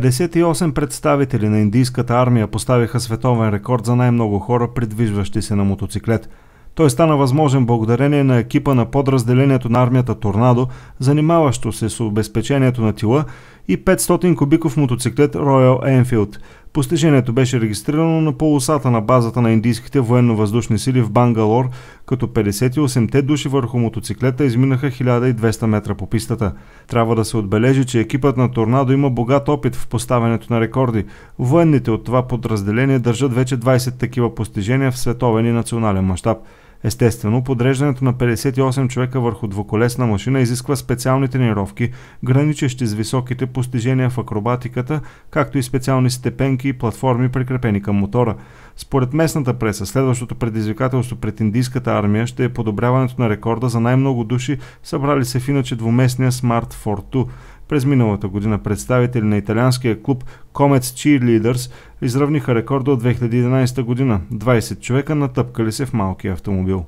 58 представители на индийската армия поставиха световен рекорд за най-много хора, придвижващи се на мотоциклет. Той стана възможен благодарение на екипа на подразделението на армията Торнадо, занимаващо се с обезпечението на тила и 500 кубиков мотоциклет Royal Enfield – Постижението беше регистрирано на полосата на базата на индийските военно-въздушни сили в Бангалор, като 58-те души върху мотоциклета изминаха 1200 метра по пистата. Трябва да се отбележи, че екипът на Торнадо има богат опит в поставянето на рекорди. Военните от това подразделение държат вече 20 такива постижения в световен и национален мащаб. Естествено, подреждането на 58 човека върху двуколесна машина изисква специални тренировки, граничещи с високите постижения в акробатиката, както и специални степенки и платформи, прикрепени към мотора. Според местната преса, следващото предизвикателство пред индийската армия ще е подобряването на рекорда за най-много души, събрали се в иначе двуместния Smart Fortwo. През миналата година представители на италианския клуб Comets Cheerleaders изравниха рекорда от 2011 година – 20 човека натъпкали се в малкия автомобил.